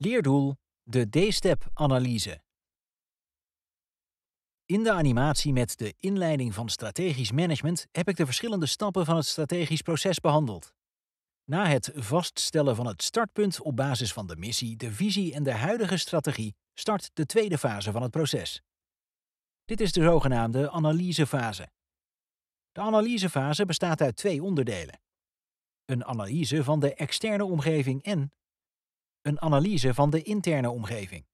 Leerdoel de D-step-analyse. In de animatie met de inleiding van strategisch management heb ik de verschillende stappen van het strategisch proces behandeld. Na het vaststellen van het startpunt op basis van de missie, de visie en de huidige strategie start de tweede fase van het proces. Dit is de zogenaamde analysefase. De analysefase bestaat uit twee onderdelen: een analyse van de externe omgeving en een analyse van de interne omgeving.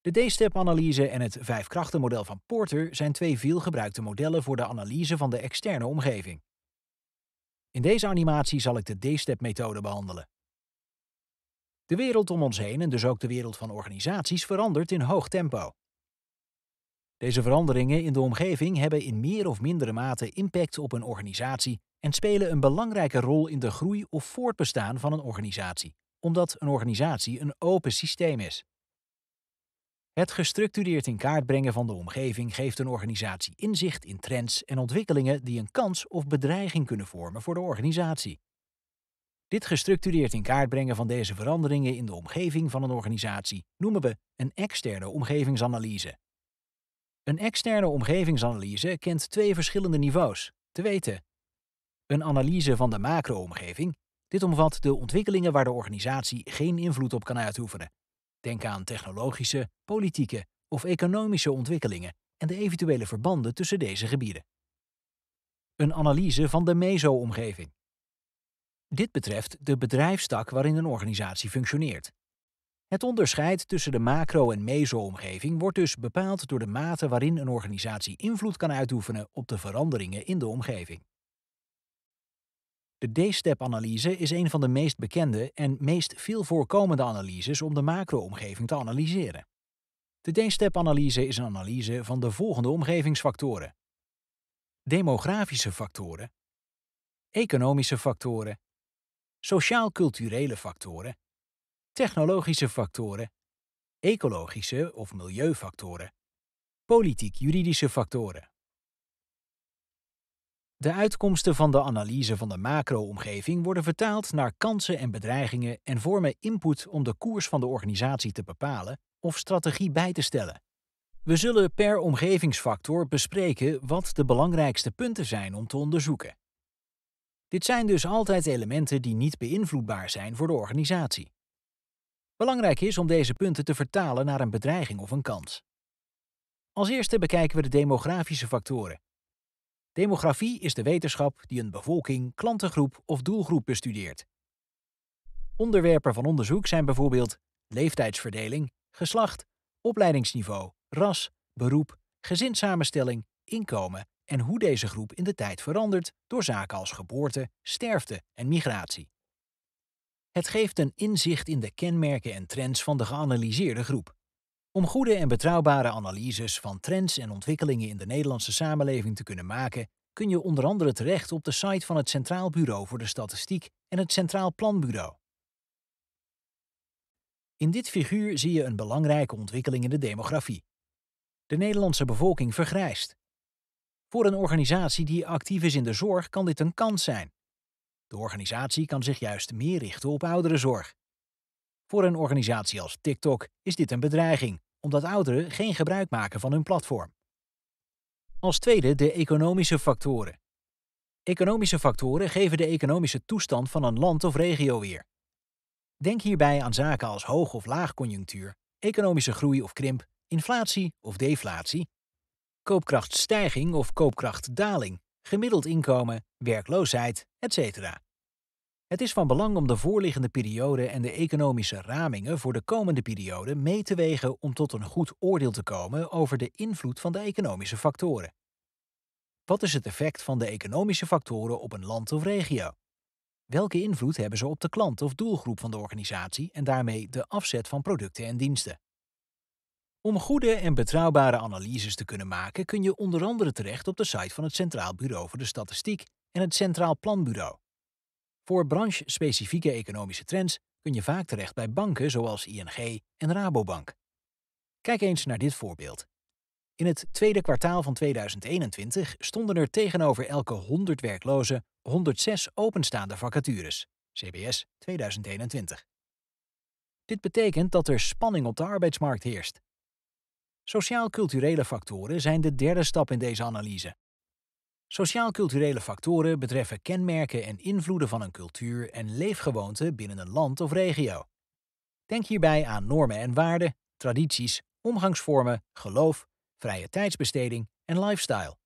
De D-step-analyse en het vijfkrachtenmodel van Porter zijn twee veelgebruikte modellen voor de analyse van de externe omgeving. In deze animatie zal ik de D-step-methode behandelen. De wereld om ons heen en dus ook de wereld van organisaties verandert in hoog tempo. Deze veranderingen in de omgeving hebben in meer of mindere mate impact op een organisatie en spelen een belangrijke rol in de groei of voortbestaan van een organisatie omdat een organisatie een open systeem is. Het gestructureerd in kaart brengen van de omgeving geeft een organisatie inzicht in trends en ontwikkelingen die een kans of bedreiging kunnen vormen voor de organisatie. Dit gestructureerd in kaart brengen van deze veranderingen in de omgeving van een organisatie noemen we een externe omgevingsanalyse. Een externe omgevingsanalyse kent twee verschillende niveaus, te weten: een analyse van de macro-omgeving dit omvat de ontwikkelingen waar de organisatie geen invloed op kan uitoefenen. Denk aan technologische, politieke of economische ontwikkelingen en de eventuele verbanden tussen deze gebieden. Een analyse van de meso-omgeving. Dit betreft de bedrijfstak waarin een organisatie functioneert. Het onderscheid tussen de macro- en meso-omgeving wordt dus bepaald door de mate waarin een organisatie invloed kan uitoefenen op de veranderingen in de omgeving. De D-step-analyse is een van de meest bekende en meest veel voorkomende analyses om de macro-omgeving te analyseren. De D-step-analyse is een analyse van de volgende omgevingsfactoren: demografische factoren, economische factoren, sociaal-culturele factoren, technologische factoren, ecologische of milieufactoren, politiek-juridische factoren. De uitkomsten van de analyse van de macro-omgeving worden vertaald naar kansen en bedreigingen en vormen input om de koers van de organisatie te bepalen of strategie bij te stellen. We zullen per omgevingsfactor bespreken wat de belangrijkste punten zijn om te onderzoeken. Dit zijn dus altijd elementen die niet beïnvloedbaar zijn voor de organisatie. Belangrijk is om deze punten te vertalen naar een bedreiging of een kans. Als eerste bekijken we de demografische factoren, Demografie is de wetenschap die een bevolking, klantengroep of doelgroep bestudeert. Onderwerpen van onderzoek zijn bijvoorbeeld leeftijdsverdeling, geslacht, opleidingsniveau, ras, beroep, gezinssamenstelling, inkomen en hoe deze groep in de tijd verandert door zaken als geboorte, sterfte en migratie. Het geeft een inzicht in de kenmerken en trends van de geanalyseerde groep. Om goede en betrouwbare analyses van trends en ontwikkelingen in de Nederlandse samenleving te kunnen maken, kun je onder andere terecht op de site van het Centraal Bureau voor de Statistiek en het Centraal Planbureau. In dit figuur zie je een belangrijke ontwikkeling in de demografie. De Nederlandse bevolking vergrijst. Voor een organisatie die actief is in de zorg kan dit een kans zijn. De organisatie kan zich juist meer richten op ouderenzorg, voor een organisatie als TikTok is dit een bedreiging, omdat ouderen geen gebruik maken van hun platform. Als tweede de economische factoren. Economische factoren geven de economische toestand van een land of regio weer. Denk hierbij aan zaken als hoog- of laagconjunctuur, economische groei of krimp, inflatie of deflatie, koopkrachtstijging of koopkrachtdaling, gemiddeld inkomen, werkloosheid, etc. Het is van belang om de voorliggende periode en de economische ramingen voor de komende periode mee te wegen om tot een goed oordeel te komen over de invloed van de economische factoren. Wat is het effect van de economische factoren op een land of regio? Welke invloed hebben ze op de klant of doelgroep van de organisatie en daarmee de afzet van producten en diensten? Om goede en betrouwbare analyses te kunnen maken kun je onder andere terecht op de site van het Centraal Bureau voor de Statistiek en het Centraal Planbureau. Voor branche-specifieke economische trends kun je vaak terecht bij banken zoals ING en Rabobank. Kijk eens naar dit voorbeeld. In het tweede kwartaal van 2021 stonden er tegenover elke 100 werklozen 106 openstaande vacatures, CBS 2021. Dit betekent dat er spanning op de arbeidsmarkt heerst. Sociaal-culturele factoren zijn de derde stap in deze analyse Sociaal-culturele factoren betreffen kenmerken en invloeden van een cultuur en leefgewoonten binnen een land of regio. Denk hierbij aan normen en waarden, tradities, omgangsvormen, geloof, vrije tijdsbesteding en lifestyle.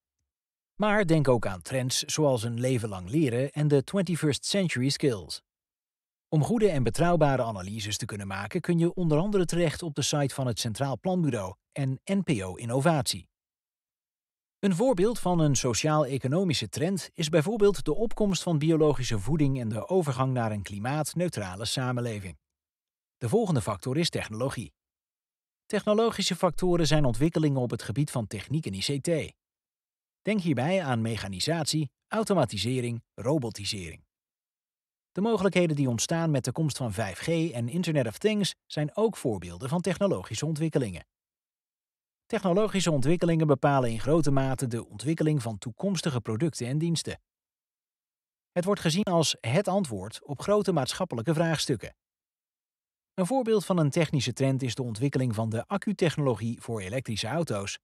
Maar denk ook aan trends zoals een leven lang leren en de 21st century skills. Om goede en betrouwbare analyses te kunnen maken kun je onder andere terecht op de site van het Centraal Planbureau en NPO Innovatie. Een voorbeeld van een sociaal-economische trend is bijvoorbeeld de opkomst van biologische voeding en de overgang naar een klimaatneutrale samenleving. De volgende factor is technologie. Technologische factoren zijn ontwikkelingen op het gebied van techniek en ICT. Denk hierbij aan mechanisatie, automatisering, robotisering. De mogelijkheden die ontstaan met de komst van 5G en Internet of Things zijn ook voorbeelden van technologische ontwikkelingen. Technologische ontwikkelingen bepalen in grote mate de ontwikkeling van toekomstige producten en diensten. Het wordt gezien als het antwoord op grote maatschappelijke vraagstukken. Een voorbeeld van een technische trend is de ontwikkeling van de accutechnologie voor elektrische auto's.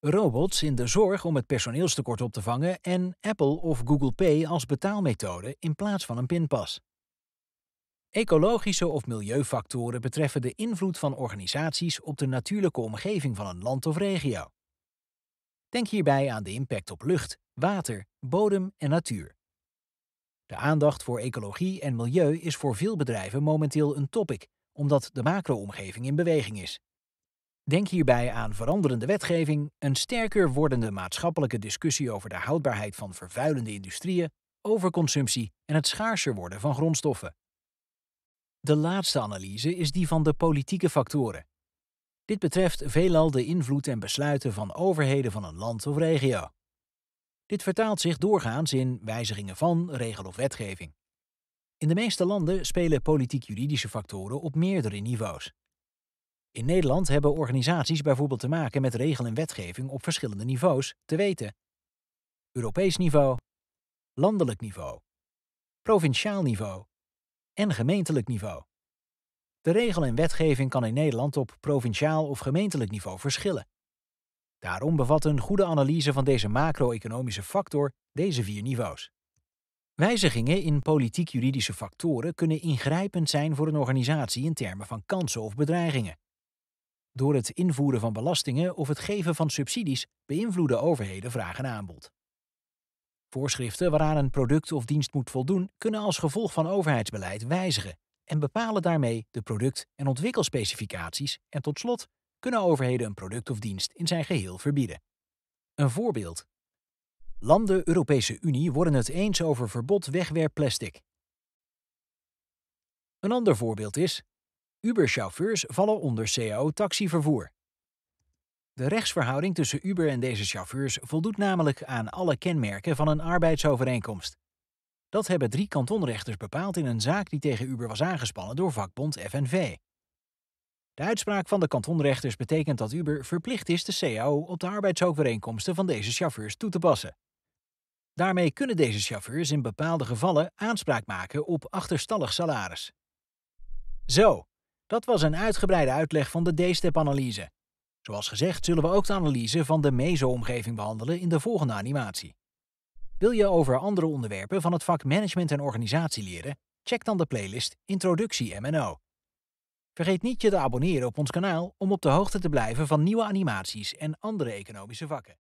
Robots in de zorg om het personeelstekort op te vangen en Apple of Google Pay als betaalmethode in plaats van een pinpas. Ecologische of milieufactoren betreffen de invloed van organisaties op de natuurlijke omgeving van een land of regio. Denk hierbij aan de impact op lucht, water, bodem en natuur. De aandacht voor ecologie en milieu is voor veel bedrijven momenteel een topic, omdat de macro-omgeving in beweging is. Denk hierbij aan veranderende wetgeving, een sterker wordende maatschappelijke discussie over de houdbaarheid van vervuilende industrieën, overconsumptie en het schaarser worden van grondstoffen. De laatste analyse is die van de politieke factoren. Dit betreft veelal de invloed en besluiten van overheden van een land of regio. Dit vertaalt zich doorgaans in wijzigingen van regel of wetgeving. In de meeste landen spelen politiek-juridische factoren op meerdere niveaus. In Nederland hebben organisaties bijvoorbeeld te maken met regel en wetgeving op verschillende niveaus, te weten: Europees niveau, landelijk niveau, provinciaal niveau en gemeentelijk niveau. De regel en wetgeving kan in Nederland op provinciaal of gemeentelijk niveau verschillen. Daarom bevat een goede analyse van deze macro-economische factor deze vier niveaus. Wijzigingen in politiek-juridische factoren kunnen ingrijpend zijn voor een organisatie in termen van kansen of bedreigingen. Door het invoeren van belastingen of het geven van subsidies beïnvloeden overheden vraag en aanbod. Voorschriften waaraan een product of dienst moet voldoen, kunnen als gevolg van overheidsbeleid wijzigen en bepalen daarmee de product- en ontwikkelspecificaties en tot slot kunnen overheden een product of dienst in zijn geheel verbieden. Een voorbeeld. Landen Europese Unie worden het eens over verbod wegwerpplastic. Een ander voorbeeld is: Uber-chauffeurs vallen onder cao-taxivervoer. De rechtsverhouding tussen Uber en deze chauffeurs voldoet namelijk aan alle kenmerken van een arbeidsovereenkomst. Dat hebben drie kantonrechters bepaald in een zaak die tegen Uber was aangespannen door vakbond FNV. De uitspraak van de kantonrechters betekent dat Uber verplicht is de CAO op de arbeidsovereenkomsten van deze chauffeurs toe te passen. Daarmee kunnen deze chauffeurs in bepaalde gevallen aanspraak maken op achterstallig salaris. Zo, dat was een uitgebreide uitleg van de D-step-analyse. Zoals gezegd zullen we ook de analyse van de meso-omgeving behandelen in de volgende animatie. Wil je over andere onderwerpen van het vak management en organisatie leren? Check dan de playlist Introductie MNO. Vergeet niet je te abonneren op ons kanaal om op de hoogte te blijven van nieuwe animaties en andere economische vakken.